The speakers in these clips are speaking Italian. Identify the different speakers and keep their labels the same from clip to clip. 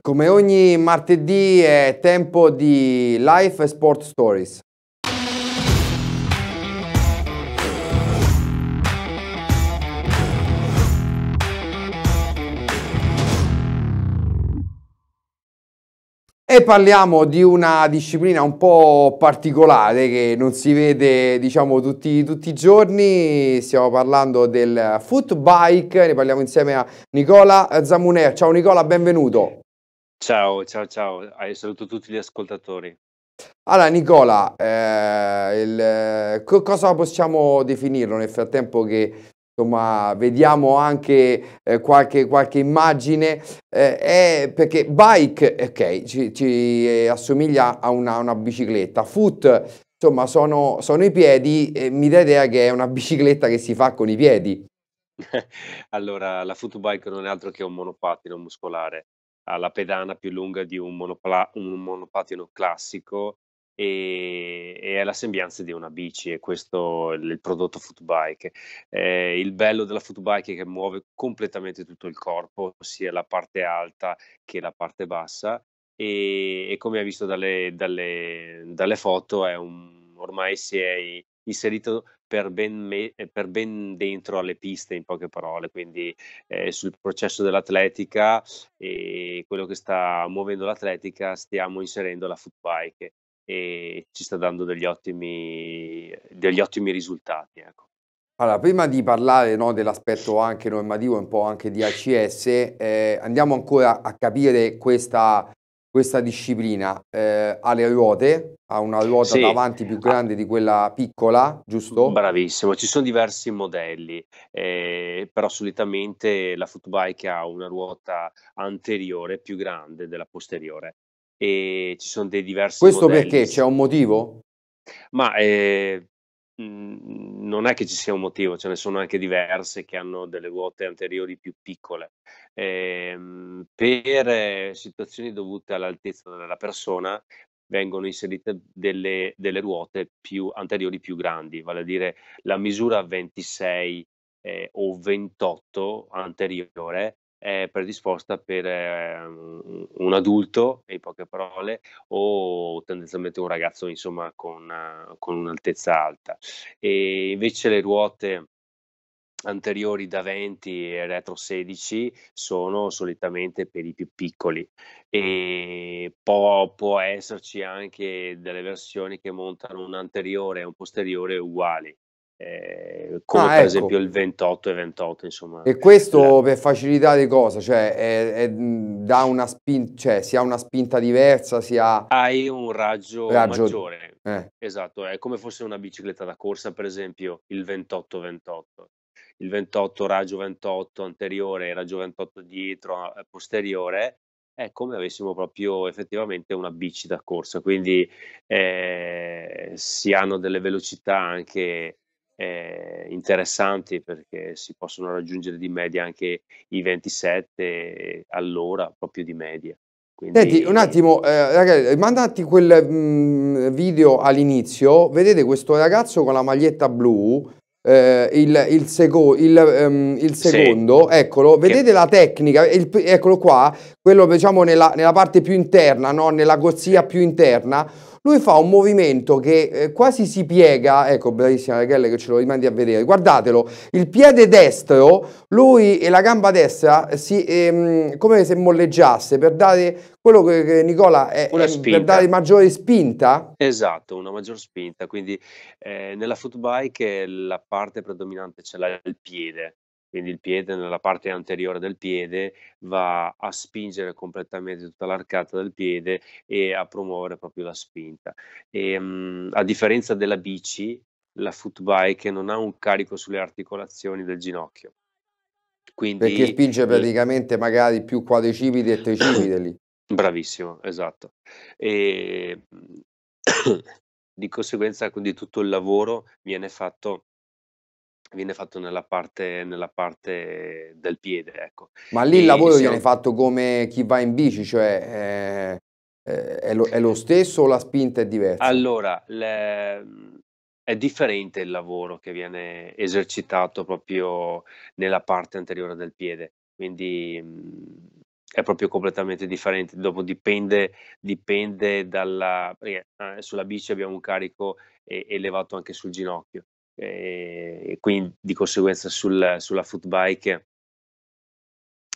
Speaker 1: Come ogni martedì è tempo di Life e Sport Stories. E parliamo di una disciplina un po' particolare che non si vede diciamo tutti, tutti i giorni, stiamo parlando del foot bike, ne parliamo insieme a Nicola Zamuner. Ciao Nicola, benvenuto.
Speaker 2: Ciao, ciao, ciao, hai saluto tutti gli ascoltatori.
Speaker 1: Allora, Nicola, eh, il, co- cosa possiamo definirlo nel frattempo che insomma, vediamo anche eh, qualche, qualche, immagine? Eh, è eh, perché bike, ok, ci, ci assomiglia a una, una, bicicletta, foot, insomma, sono, sono i piedi e mi dà idea che è una bicicletta che si fa con i piedi.
Speaker 2: Allora, la footbike non è altro che un monopattino muscolare ha la pedana più lunga di un, monopla- un monopatino classico e, e, è la sembianza di una bici e questo è il prodotto footbike. Eh, il bello della footbike è che muove completamente tutto il corpo, sia la parte alta che la parte bassa e, e come hai visto dalle, dalle, dalle foto un, ormai si è inserito per ben me eh, per ben dentro alle piste in poche parole, quindi, ehm, sul processo dell'atletica e quello che sta muovendo l'atletica stiamo inserendo la foot bike e ci sta dando degli ottimi degli ottimi risultati, ecco.
Speaker 1: Allora, prima di parlare no, dell'aspetto anche normativo, un po' anche di ACS, eh, andiamo ancora a capire questa questa disciplina eh, ha ruote, ha una ruota sì. davanti più ah. grande ah. di quella piccola, giusto?
Speaker 2: Bravissimo, ci sono diversi modelli, eh, però solitamente la footbike ha una ruota anteriore più grande della posteriore e ci sono dei diversi Questo modelli. perché c'è
Speaker 1: un motivo?
Speaker 2: Ma eh, Mhmm, non è che ci sia un motivo, ce ne sono anche diverse che hanno delle ruote anteriori più piccole. Ehm, eh, per situazioni dovute all'altezza della persona vengono inserite delle, delle, ruote più anteriori più grandi, vale a dire la misura 26 eh, o 28 anteriore è predisposta per eh, un adulto, in poche parole, o tendenzialmente un ragazzo insomma con, eh, con un'altezza alta. E invece le ruote anteriori da 20 e retro 16 sono solitamente per i più piccoli e può, può esserci anche delle versioni che montano un anteriore e un posteriore uguali eh, ah, come ah, per ecco. esempio il 28 e 28 insomma e questo
Speaker 1: per facilità di cosa cioè è, è, dà una spinta cioè si ha una spinta diversa si ha
Speaker 2: hai un raggio, raggio... maggiore eh. esatto è come fosse una bicicletta da corsa per esempio il 28 28 il 28 raggio 28 anteriore raggio 28 dietro posteriore è come avessimo proprio effettivamente una bici da corsa, quindi eh, si hanno delle velocità anche eh, interessanti perché si possono raggiungere di media anche i 27 all'ora proprio di media. Quindi... Senti, un
Speaker 1: attimo, eh, ragazzi, mandati quel mh, mm, video all'inizio, vedete questo ragazzo con la maglietta blu, eh, il, il, seco, il, um, il, secondo, sì. eccolo, vedete che... la tecnica, eccolo qua, quello diciamo nella, nella parte più interna, no? nella gozzia più interna, lui fa un movimento che eh, quasi si piega, ecco bravissima Rachele che ce lo rimandi a vedere, guardatelo, il piede destro, lui e la gamba destra si, ehm, come se molleggiasse per dare quello che, che Nicola è, è per dare maggiore spinta.
Speaker 2: Esatto, una maggiore spinta, quindi eh, nella footbike la parte predominante ce l'ha il piede quindi il piede nella parte anteriore del piede va a spingere completamente tutta l'arcata del piede e a promuovere proprio la spinta. E, ehm, a differenza della bici, la footbike non ha un carico sulle articolazioni del ginocchio. Quindi,
Speaker 1: Perché spinge praticamente eh, magari più quadricipiti e tricipiti lì.
Speaker 2: Bravissimo, esatto. E di conseguenza quindi tutto il lavoro viene fatto viene fatto nella parte, nella parte del piede. Ecco.
Speaker 1: Ma lì e il lavoro siamo... viene diciamo fatto come chi va in bici, cioè eh, eh, è, lo, è, lo, stesso o la spinta è diversa? Allora,
Speaker 2: le... Mm, è differente il lavoro che viene esercitato proprio nella parte anteriore del piede, quindi mh, mm, è proprio completamente differente, dopo dipende, dipende dalla... Eh, sulla bici abbiamo un carico elevato anche sul ginocchio Ehm, e quindi di conseguenza sul, sulla foot bike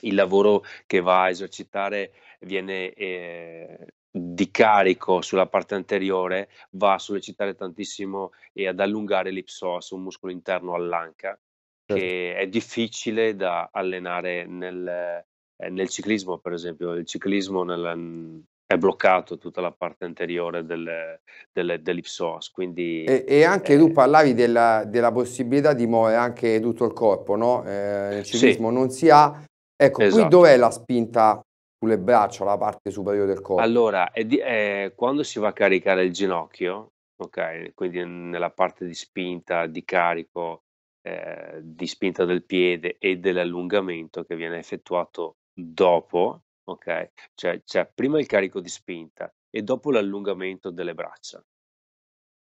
Speaker 2: il lavoro che va a esercitare viene eh, di carico sulla parte anteriore, va a sollecitare tantissimo e ad allungare l'ipsos, un muscolo interno all'anca, certo. che è difficile da allenare nel, eh, nel ciclismo, per esempio. Il ciclismo nel, è bloccato tutta la parte anteriore del, del, dell'ipsoas. Quindi, e,
Speaker 1: e anche eh, tu parlavi della, della, possibilità di muovere anche tutto il corpo, no? Eh, nel ciclismo sì. non si ha. Ecco, esatto. qui dov'è la spinta sulle braccia, la parte superiore del corpo?
Speaker 2: Allora, è di, è quando si va a caricare il ginocchio, ok? Quindi nella parte di spinta, di carico, eh, di spinta del piede e dell'allungamento che viene effettuato dopo ok? cioè c'è cioè, prima il carico di spinta e dopo l'allungamento delle braccia.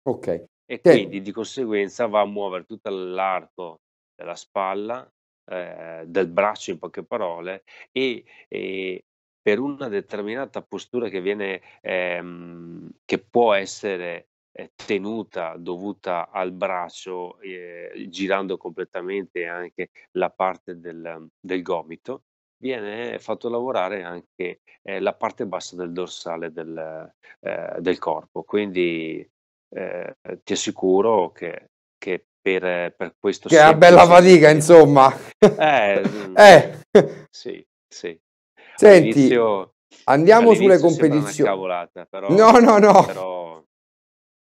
Speaker 2: Ok. E Te quindi di conseguenza va a muovere tutto l'arco della spalla, ehm, del braccio in poche parole e, ehm, per una determinata postura che viene, ehm, che può essere, eh, tenuta dovuta al braccio, ehm, girando completamente anche la parte del del gomito, viene eh, fatto lavorare anche eh, la parte bassa del dorsale del, eh, del corpo. Quindi eh, ti assicuro che, che per, per, questo... Che è una bella fatica,
Speaker 1: insomma.
Speaker 2: Eh, mm, eh, sì, sì.
Speaker 1: Senti, all'inizio, andiamo all'inizio sulle competizioni. Cavolata, però, no, no, no. Però,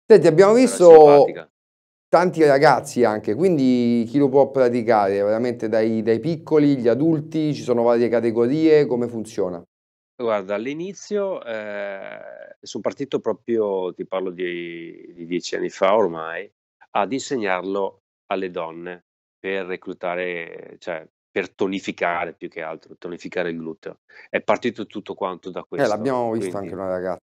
Speaker 1: Senti, abbiamo visto tanti ragazzi anche, quindi chi lo può praticare? Veramente dai, dai piccoli, gli adulti, ci sono varie categorie, come funziona?
Speaker 2: Guarda, all'inizio eh, sono partito proprio, ti parlo di, di, dieci anni fa ormai, ad insegnarlo alle donne per reclutare, cioè per tonificare più che altro, tonificare il gluteo. È partito tutto quanto da eh, questo. Eh, l'abbiamo visto quindi... anche una ragazza.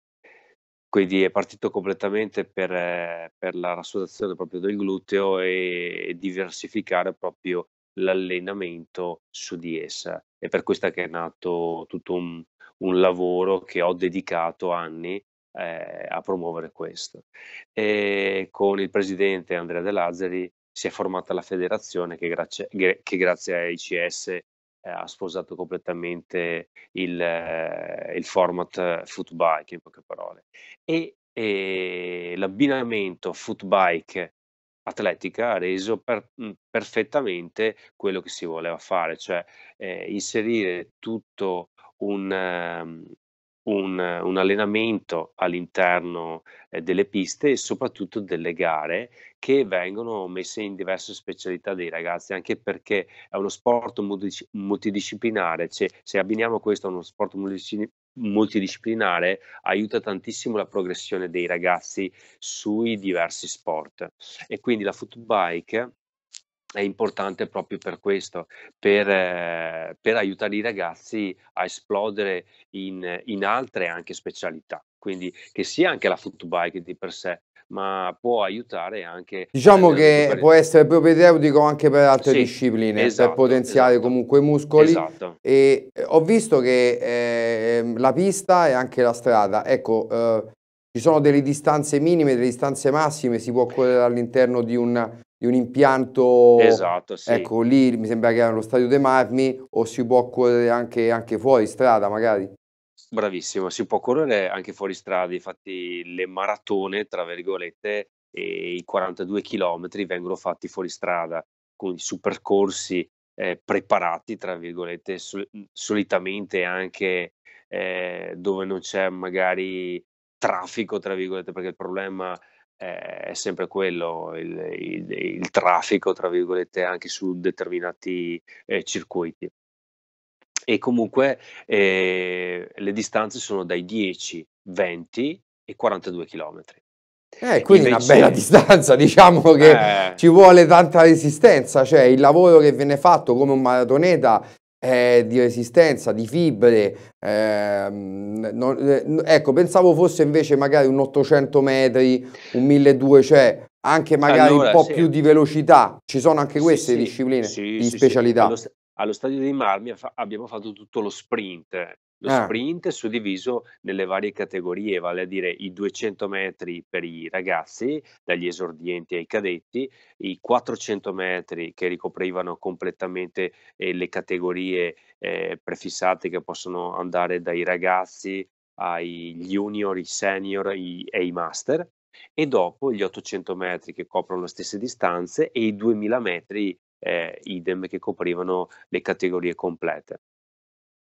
Speaker 2: Quindi è partito completamente per eh, per la rassodazione proprio del gluteo e diversificare proprio l'allenamento su di essa. È per questa che è nato tutto un un lavoro che ho dedicato anni, ehm, a promuovere questo. E con il presidente Andrea De Lazzari si è formata la federazione che grazie che grazie a ICS eh, ha sposato completamente il, eh, il format footbike, in poche parole. E, e eh, l'abbinamento footbike atletica ha reso per, mh, mm, perfettamente quello che si voleva fare, cioè eh, inserire tutto un, um, un un allenamento all'interno, ehm, delle piste e soprattutto delle gare che vengono messe in diverse specialità dei ragazzi, anche perché è uno sport multidisciplinare, cioè se abbiniamo questo a uno sport multidisciplinare aiuta tantissimo la progressione dei ragazzi sui diversi sport e quindi la footbike è importante proprio per questo, per, eh, per aiutare i ragazzi a esplodere in, in altre anche specialità, quindi che sia anche la foot bike di per sé, ma può aiutare anche. Diciamo eh, che
Speaker 1: può essere propedeutico anche per altre sì,
Speaker 2: discipline, esatto, per
Speaker 1: potenziare esatto. comunque i muscoli. Esatto. E eh, ho visto che eh, la pista e anche la strada, ecco, eh, ci sono delle distanze minime, delle distanze massime, si può correre all'interno di un di un impianto. Esatto, sì. Ecco, lì mi sembra che era lo stadio De Marmi o si può correre anche, anche fuori strada magari.
Speaker 2: Bravissimo, si può correre anche fuori strada, infatti le maratone, tra virgolette, e i 42 km vengono fatti fuori strada, quindi su percorsi eh, preparati, tra virgolette, sol- solitamente anche eh, dove non c'è magari traffico, tra virgolette, perché il problema è è sempre quello il, il, il, traffico, tra virgolette, anche su determinati eh, circuiti. E comunque eh, le distanze sono dai 10, 20 e 42 km.
Speaker 1: Eh, quindi Invece... una bella distanza, diciamo che eh. ci vuole tanta resistenza, cioè il lavoro che viene fatto come un maratoneta eh, di resistenza, di fibre. Eh, non, eh, ecco, pensavo fosse invece magari un 800 metri, un 1200, cioè anche magari allora, un po' sì. più di velocità. Ci sono anche queste sì, discipline sì, di specialità. Allo, st
Speaker 2: allo, stadio dei Marmi abbiamo fatto tutto lo sprint lo ah. sprint è suddiviso nelle varie categorie, vale a dire i 200 metri per i ragazzi, dagli esordienti ai cadetti, i 400 metri che ricoprivano completamente eh, le categorie eh, prefissate che possono andare dai ragazzi ai junior, i senior i, e i master, e dopo gli 800 metri che coprono le stesse distanze e i 2000 metri eh, idem che coprivano le categorie complete.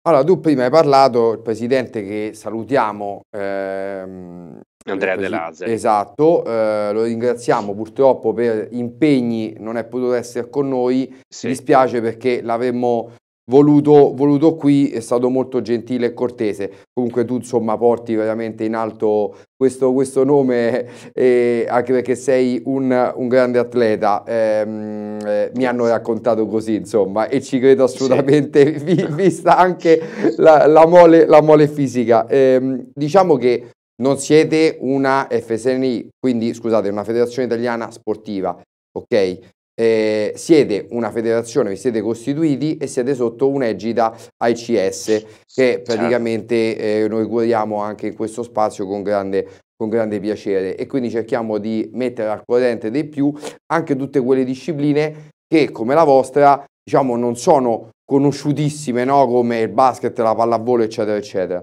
Speaker 1: Allora, tu prima hai parlato, il presidente che salutiamo, ehm, Andrea De Lazare. Esatto, eh, lo ringraziamo purtroppo per impegni, non è potuto essere con noi, sì. mi dispiace perché l'avremmo voluto, voluto qui, è stato molto gentile e cortese. Comunque tu insomma porti veramente in alto questo, questo nome, eh, anche perché sei un, un grande atleta, ehm, eh, mi hanno raccontato così insomma e ci credo assolutamente, sì. vista anche la, la, mole, la mole, fisica. Ehm, diciamo che non siete una FSNI, quindi scusate, una federazione italiana sportiva, ok? eh, siete una federazione, vi siete costituiti e siete sotto un'egida ICS che certo. praticamente eh, noi curiamo anche in questo spazio con grande, con grande piacere e quindi cerchiamo di mettere al corrente di più anche tutte quelle discipline che come la vostra diciamo non sono conosciutissime no? come il basket, la pallavolo eccetera eccetera.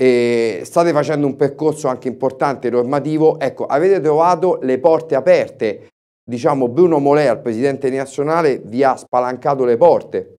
Speaker 1: E state facendo un percorso anche importante normativo, ecco avete trovato le porte aperte diciamo, Bruno Molea, il presidente nazionale, vi ha spalancato le porte.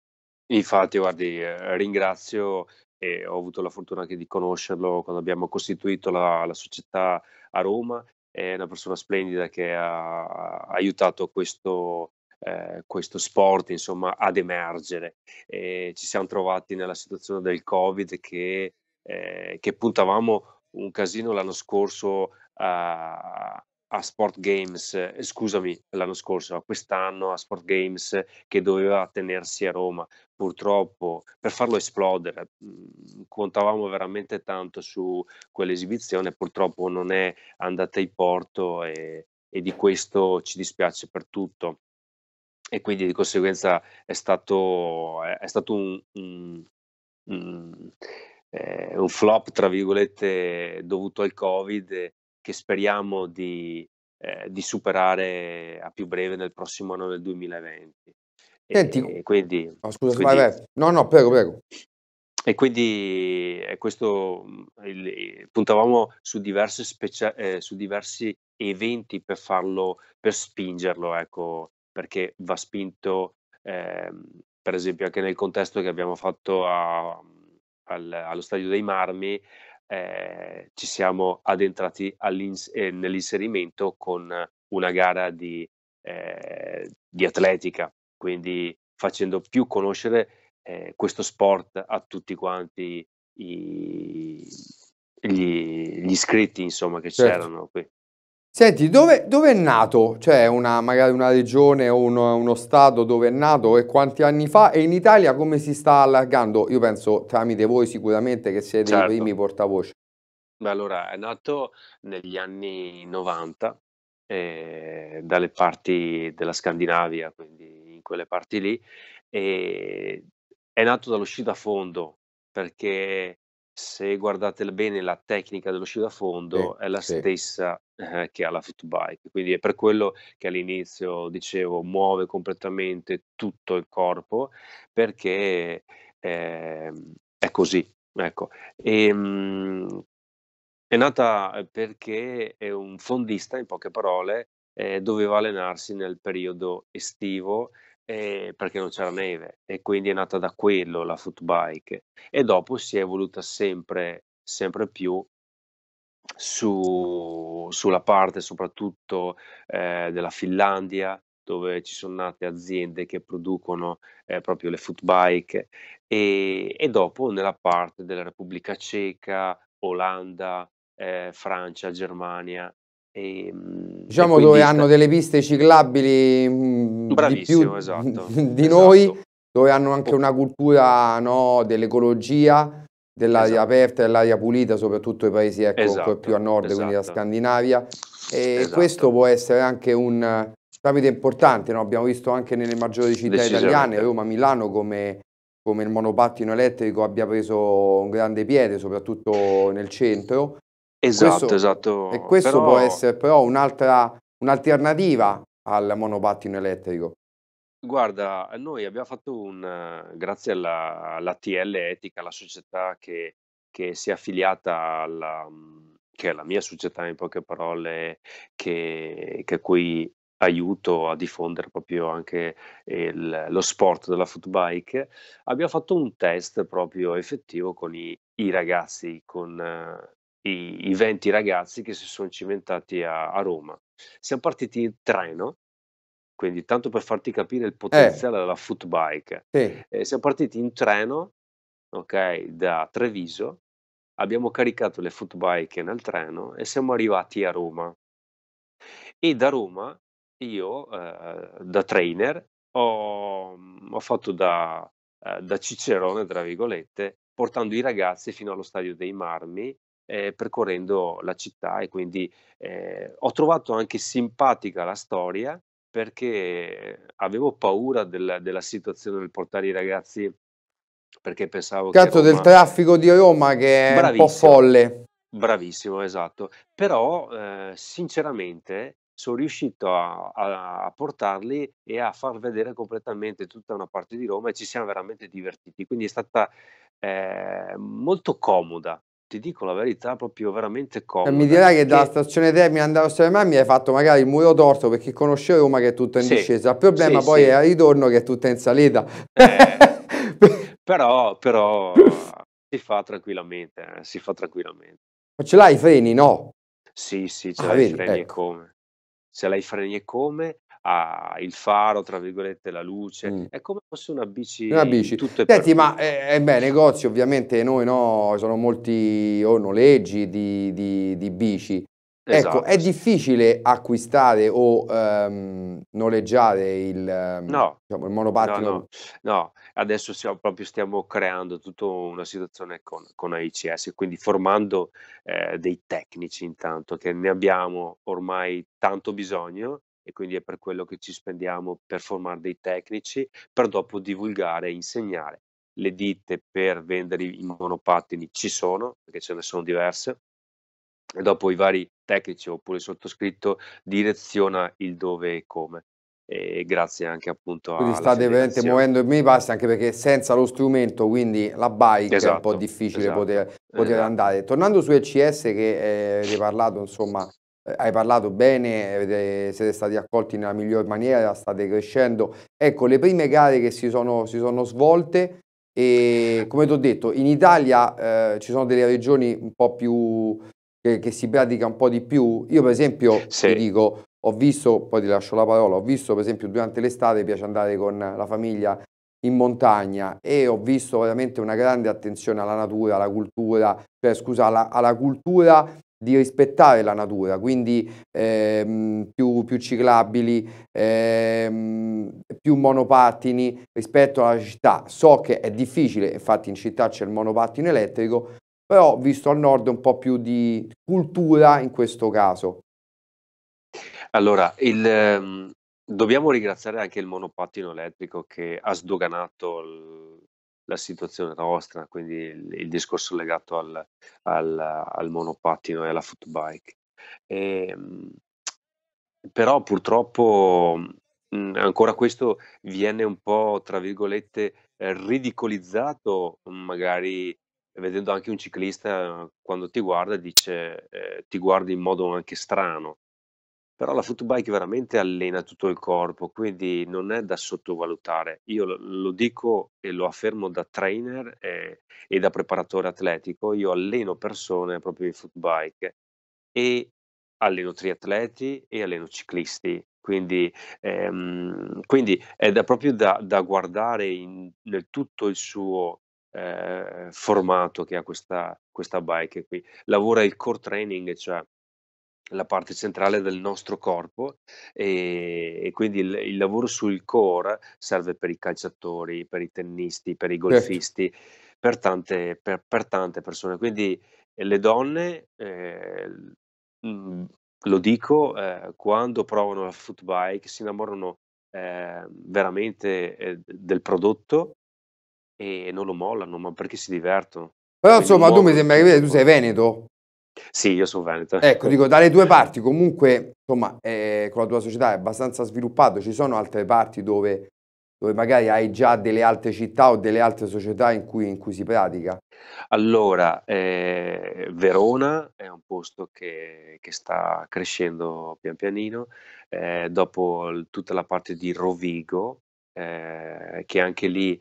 Speaker 2: Infatti, guardi, eh, ringrazio e ho avuto la fortuna anche di conoscerlo quando abbiamo costituito la, la società a Roma. È una persona splendida che ha, ha aiutato questo, eh, questo sport insomma, ad emergere. E ci siamo trovati nella situazione del Covid che, eh, che puntavamo un casino l'anno scorso a, a Sport Games, eh, scusami, l'anno scorso, ma quest'anno a Sport Games che doveva tenersi a Roma. Purtroppo, per farlo esplodere, mm, contavamo veramente tanto su quell'esibizione, purtroppo non è andata in porto e, e di questo ci dispiace per tutto. E quindi di conseguenza è stato, eh, è, stato un, un, un, eh, un, flop, tra virgolette, dovuto al Covid che speriamo di, eh, di, superare a più breve nel prossimo anno del 2020. Senti, e, quindi,
Speaker 1: oh, scusa, quindi, vai, no, no, prego, prego.
Speaker 2: E quindi eh, questo, mm, il, puntavamo su, specia- eh, su, diversi eventi per farlo, per spingerlo, ecco, perché va spinto, eh, per esempio, anche nel contesto che abbiamo fatto a, mm, al, allo Stadio dei Marmi, eh, ci siamo addentrati eh, nell'inserimento con una gara di, eh, di, atletica, quindi facendo più conoscere eh, questo sport a tutti quanti i, gli, gli, iscritti insomma, che certo. c'erano qui.
Speaker 1: Senti, dove, dove è nato? Cioè, una, magari una regione o uno, uno stato dove è nato e quanti anni fa? E in Italia come si sta allargando? Io penso tramite voi sicuramente che siete Certo. i primi portavoce.
Speaker 2: Beh, allora è nato negli anni 90, ehm, dalle parti della Scandinavia, quindi in quelle parti lì, e è nato dall'uscita a fondo, perché se guardate bene la tecnica dello sci da fondo sì, è la sì. stessa eh, che ha la footbike, quindi è per quello che all'inizio dicevo muove completamente tutto il corpo perché eh, è così. Ecco. E, ehm, mh, è nata eh, perché è un fondista, in poche parole, eh, doveva allenarsi nel periodo estivo eh, perché non c'era neve e quindi è nata da quello la footbike e dopo si è evoluta sempre, sempre più su, sulla parte soprattutto eh, della Finlandia dove ci sono nate aziende che producono eh, proprio le footbike e, e dopo nella parte della Repubblica Ceca, Olanda, eh, Francia, Germania Ehm, e,
Speaker 1: diciamo e dove hanno delle piste ciclabili mh, di più esatto, di esatto. noi, dove hanno anche una cultura no, dell'ecologia, dell'aria esatto. aperta e dell'aria pulita, soprattutto i paesi ecco, più a nord, quindi la esatto. Scandinavia. E esatto. questo può essere anche un capite importante, no? abbiamo visto anche nelle maggiori città italiane, Roma, Milano, come, come il monopattino elettrico abbia preso un grande piede, soprattutto nel centro
Speaker 2: Esatto, questo, esatto. E questo però... può essere
Speaker 1: però un'altra, un'alternativa al monopattino elettrico.
Speaker 2: Guarda, noi abbiamo fatto un, grazie alla, alla TL Etica, la società che, che si è affiliata alla, che è la mia società in poche parole, che, che cui aiuto a diffondere proprio anche il, lo sport della footbike, abbiamo fatto un test proprio effettivo con i, i ragazzi, con i, i 20 ragazzi che si sono cimentati a, a Roma. Siamo partiti in treno, quindi tanto per farti capire il eh. potenziale eh. della footbike. Sì. Eh, siamo partiti in treno, ok, da Treviso, abbiamo caricato le footbike nel treno e siamo arrivati a Roma. E da Roma io, eh, da trainer, ho, mm, ho fatto da, eh, da cicerone, tra virgolette, portando i ragazzi fino allo stadio dei Marmi eh, percorrendo la città e quindi eh, ho trovato anche simpatica la storia perché avevo paura del, della situazione del portare i ragazzi perché pensavo Cazzo che certo, Roma... del
Speaker 1: traffico di Roma che è bravissimo, un po' folle.
Speaker 2: Bravissimo, esatto. Però eh, sinceramente sono riuscito a, a, a, portarli e a far vedere completamente tutta una parte di Roma e ci siamo veramente divertiti. Quindi è stata eh, molto comoda ti dico la verità, proprio veramente eh, comoda. Mi direi che, dalla
Speaker 1: stazione Termini andare a Sole mi hai fatto magari il muro torto perché conoscevo Roma che è tutta in sì. discesa. Il problema sì, poi sì. è al ritorno che è tutta in salita. Eh,
Speaker 2: però, però si fa tranquillamente, eh, si fa tranquillamente.
Speaker 1: Ma ce l'hai i freni, no? Sì, sì, ce ah, l'hai i freni
Speaker 2: ecco. come. Ce l'hai i freni e come ha il faro, tra virgolette, la luce, mm. è come fosse una bici. Una bici. Tutto Senti, ma eh,
Speaker 1: eh, beh, negozi ovviamente noi no, sono molti o oh, noleggi di, di, di bici. Esatto. Ecco, è esatto, difficile acquistare o ehm, noleggiare il, ehm, no. diciamo, il monopattino? No, no, no.
Speaker 2: adesso stiamo, stiamo creando tutta una situazione con, con AICS, quindi formando eh, dei tecnici intanto, che ne abbiamo ormai tanto bisogno e quindi è per quello che ci spendiamo per formare dei tecnici, per dopo divulgare e insegnare. Le ditte per vendere i monopattini ci sono, perché ce ne sono diverse, e dopo i vari tecnici oppure il sottoscritto direziona il dove e come. E grazie anche appunto a. Quindi state veramente muovendo
Speaker 1: i miei passi anche perché senza lo strumento, quindi la bike esatto, è un po' esatto, difficile esatto, poter, poter esatto. andare. Tornando su ECS che eh, hai parlato insomma eh, hai parlato bene, siete stati accolti nella miglior maniera, state crescendo. Ecco, le prime gare che si sono, si sono svolte e come ti ho detto, in Italia eh, ci sono delle regioni un po' più che, che, si pratica un po' di più. Io per esempio sì. ti dico, ho visto, poi ti lascio la parola, ho visto per esempio durante l'estate piace andare con la famiglia in montagna e ho visto veramente una grande attenzione alla natura, alla cultura, cioè scusa, alla, alla cultura di rispettare la natura, quindi ehm, più, più, ciclabili, ehm, più monopattini rispetto alla città. So che è difficile, infatti in città c'è il monopattino elettrico, però visto al nord un po' più di cultura in questo caso.
Speaker 2: Allora, il, ehm, dobbiamo ringraziare anche il monopattino elettrico che ha sdoganato il la situazione nostra, quindi il, il discorso legato al, al, al, monopattino e alla footbike. E, ehm, però purtroppo mh, mhmm, ancora questo viene un po', tra virgolette, ridicolizzato magari vedendo anche un ciclista quando ti guarda dice eh, ti guarda in modo anche strano però la footbike veramente allena tutto il corpo, quindi non è da sottovalutare. Io lo, dico e lo affermo da trainer e, eh, e, da preparatore atletico, io alleno persone proprio in footbike e alleno triatleti e alleno ciclisti. Quindi, ehm, quindi è da, proprio da, da guardare in, nel tutto il suo eh, formato che ha questa, questa bike qui. Lavora il core training, cioè la parte centrale del nostro corpo e, e quindi il, il, lavoro sul core serve per i calciatori, per i tennisti, per i certo. golfisti, certo. per, tante, per, per, tante, persone. Quindi eh, le donne, eh, mm, lo dico, eh, quando provano la foot bike si innamorano ehm, eh, veramente del prodotto e non lo mollano, ma perché si divertono.
Speaker 1: Però insomma, tu mi sembra che tu sei veneto.
Speaker 2: Sì, io sono Veneto. Ecco, dico, dalle due
Speaker 1: parti comunque, insomma, eh, con la tua società è abbastanza sviluppato, ci sono altre parti dove, dove magari hai già delle altre città o delle altre società in cui, in cui si pratica?
Speaker 2: Allora, eh, Verona è un posto che, che sta crescendo pian pianino, eh, dopo l- tutta la parte di Rovigo, eh, che anche lì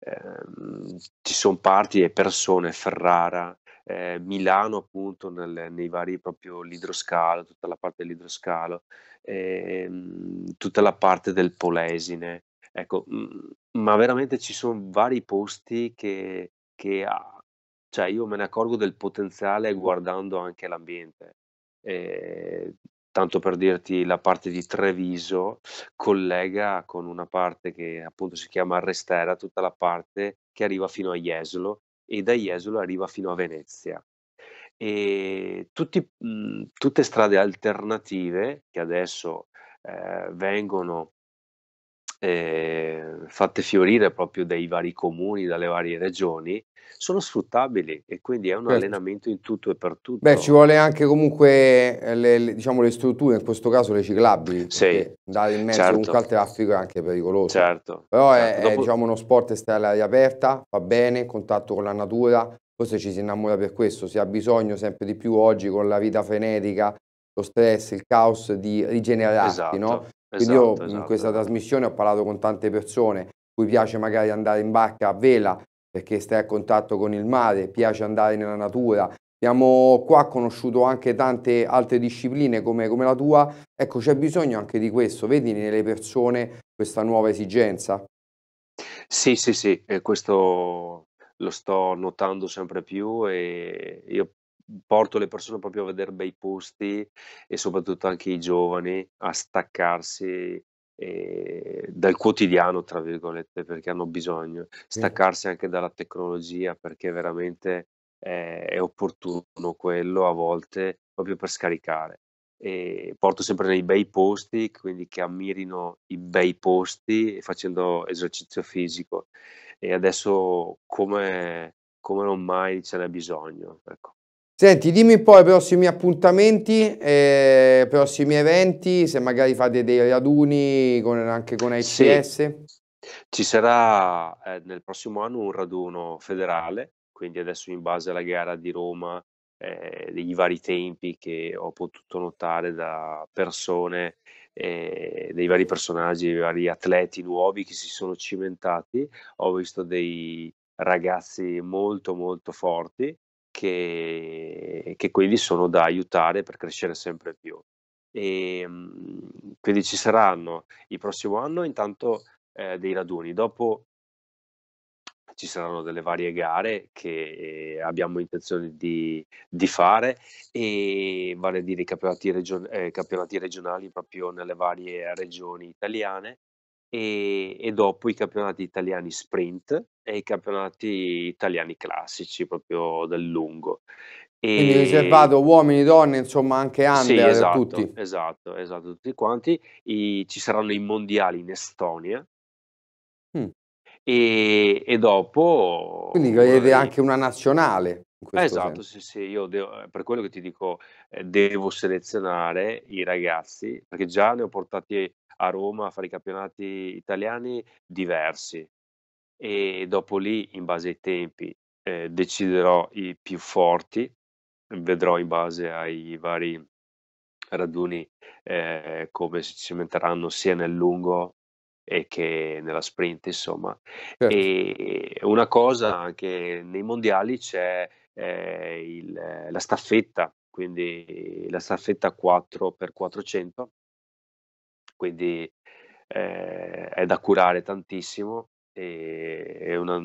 Speaker 2: ehm, ci sono parti e persone, Ferrara, eh, Milano appunto nel, nei vari proprio l'idroscalo, tutta la parte dell'idroscalo, eh, tutta la parte del Polesine, ecco, mm, ma veramente ci sono vari posti che, che ha, cioè io me ne accorgo del potenziale guardando anche l'ambiente. Eh, tanto per dirti la parte di Treviso collega con una parte che appunto si chiama Restera, tutta la parte che arriva fino a Jesolo e da Jesolo arriva fino a Venezia. E tutti, mh, mhmm, tutte strade alternative che adesso eh, vengono eh, fatte fiorire proprio dai vari comuni, dalle varie regioni, sono sfruttabili e quindi è un certo. allenamento in tutto e per tutto. Beh, ci vuole
Speaker 1: anche comunque eh, le, le, diciamo, le strutture, in questo caso le ciclabili, sì. dare in mezzo certo. un al traffico è anche pericoloso. Certo. Però certo. È, Dopo... è diciamo, uno sport esterno all'aria aperta, va bene, contatto con la natura, forse ci si innamora per questo, si ha bisogno sempre di più oggi con la vita frenetica, lo stress, il caos di rigenerarsi, esatto. no? Quindi io esatto. in esatto, questa esatto. trasmissione ho parlato con tante persone, cui piace magari andare in barca a vela perché stai a contatto con il mare, piace andare nella natura. Abbiamo qua conosciuto anche tante altre discipline come, come la tua. Ecco, c'è bisogno anche di questo. Vedi nelle persone questa nuova esigenza?
Speaker 2: Sì, sì, sì, e questo lo sto notando sempre più e io porto le persone proprio a vedere bei posti e soprattutto anche i giovani a staccarsi eh, dal quotidiano, tra virgolette, perché hanno bisogno, staccarsi anche dalla tecnologia perché veramente eh, è opportuno quello a volte proprio per scaricare. E porto sempre nei bei posti, quindi che ammirino i bei posti facendo esercizio fisico e adesso come, come non mai ce n'è bisogno. Ecco.
Speaker 1: Senti, dimmi poi i prossimi appuntamenti, eh, prossimi eventi, se magari fate dei raduni con, anche con ICS. Sì.
Speaker 2: Ci sarà eh, nel prossimo anno un raduno federale, quindi adesso in base alla gara di Roma, eh, dei vari tempi che ho potuto notare da persone, eh, dei vari personaggi, dei vari atleti nuovi che si sono cimentati, ho visto dei ragazzi molto molto forti che, che quelli sono da aiutare per crescere sempre più. E, ehm, quindi ci saranno il prossimo anno intanto eh, dei raduni, dopo ci saranno delle varie gare che eh, abbiamo intenzione di, di fare e vale a dire campionati, region- eh, campionati regionali proprio nelle varie regioni italiane e, e dopo i campionati italiani sprint e i campionati italiani classici proprio del lungo. E... Quindi riservato
Speaker 1: uomini, donne, insomma anche under sì, esatto, tutti.
Speaker 2: Esatto,
Speaker 1: esatto, tutti quanti.
Speaker 2: I, ci saranno i mondiali in Estonia. Mm. E, e, dopo... Quindi avete anche
Speaker 1: una nazionale. Eh, esatto,
Speaker 2: senso. sì, sì, io devo, per quello che ti dico, eh, devo selezionare i ragazzi, perché già ne ho portati a Roma a fare i campionati italiani diversi e dopo lì, in base ai tempi, eh, deciderò i più forti, vedrò in base ai vari raduni eh, come si cimenteranno sia nel lungo e che nella sprint, insomma. Certo. E una cosa anche nei mondiali c'è eh, il, eh, la staffetta, quindi la staffetta 4x400, quindi eh, è da curare tantissimo e è una,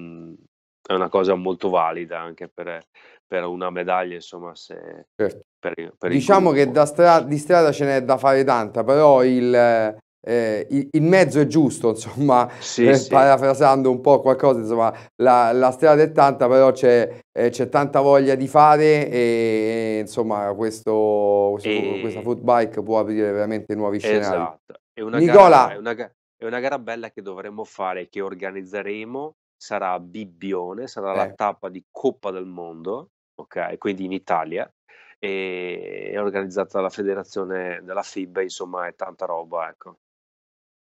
Speaker 2: è una cosa molto valida anche per, per una medaglia, insomma, se, certo. per, per diciamo che da
Speaker 1: stra- di strada ce n'è da fare tanta, però il, eh, il, il, mezzo è giusto, insomma, sì, eh, sì. parafrasando un po' qualcosa, insomma, la, la strada è tanta, però c'è, eh, c'è tanta voglia di fare e, e insomma questo, questo e... questa food bike può aprire veramente nuovi scenari. Esatto, è una, Nicola... gara, è,
Speaker 2: una, è una gara bella che dovremmo fare, che organizzeremo, sarà a Bibbione, sarà la eh. tappa di Coppa del Mondo, ok? Quindi in Italia, è organizzata dalla federazione della FIB, insomma è tanta roba,
Speaker 1: ecco.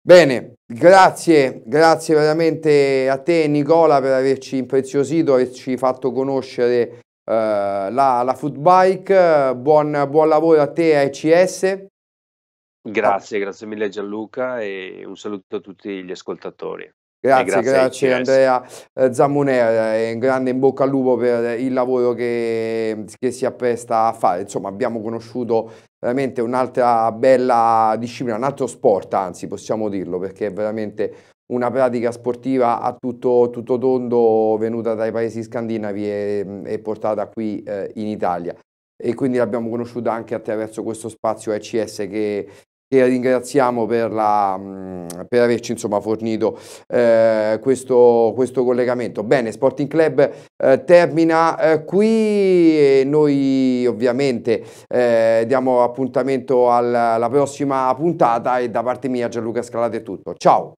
Speaker 1: Bene, grazie, grazie veramente a te Nicola per averci impreziosito, averci fatto conoscere eh, la, la food bike, buon, buon lavoro a te e ECS.
Speaker 2: Grazie, grazie mille Gianluca e un saluto a tutti gli ascoltatori. Grazie, grazie, grazie Andrea
Speaker 1: eh, Zamuner, eh, un grande in bocca al lupo per il lavoro che, che si appresta a fare. Insomma, abbiamo conosciuto veramente un'altra bella disciplina, un altro sport anzi possiamo dirlo perché è veramente una pratica sportiva a tutto, tutto tondo venuta dai paesi scandinavi e, e portata qui eh, in Italia e quindi l'abbiamo conosciuta anche attraverso questo spazio ECS che che ringraziamo per, la, per averci insomma, fornito eh, questo, questo, collegamento. Bene, Sporting Club eh, termina eh, qui e noi ovviamente eh, diamo appuntamento alla prossima puntata e da parte mia Gianluca Scalate è tutto. Ciao!